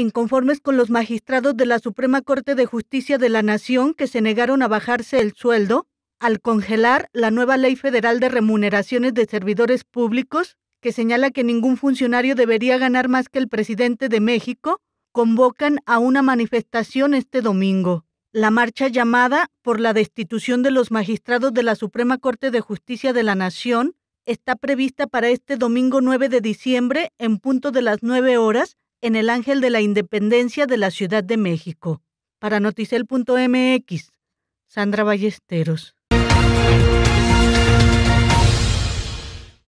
inconformes con los magistrados de la Suprema Corte de Justicia de la Nación que se negaron a bajarse el sueldo al congelar la nueva Ley Federal de Remuneraciones de Servidores Públicos que señala que ningún funcionario debería ganar más que el presidente de México, convocan a una manifestación este domingo. La marcha llamada por la destitución de los magistrados de la Suprema Corte de Justicia de la Nación está prevista para este domingo 9 de diciembre en punto de las 9 horas en el Ángel de la Independencia de la Ciudad de México. Para noticel.mx, Sandra Ballesteros.